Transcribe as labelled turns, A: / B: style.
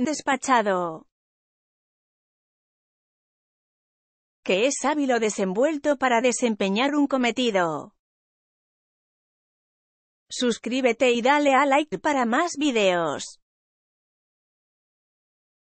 A: Despachado. Que es hábil o desenvuelto para desempeñar un cometido.
B: Suscríbete y dale a like para más videos.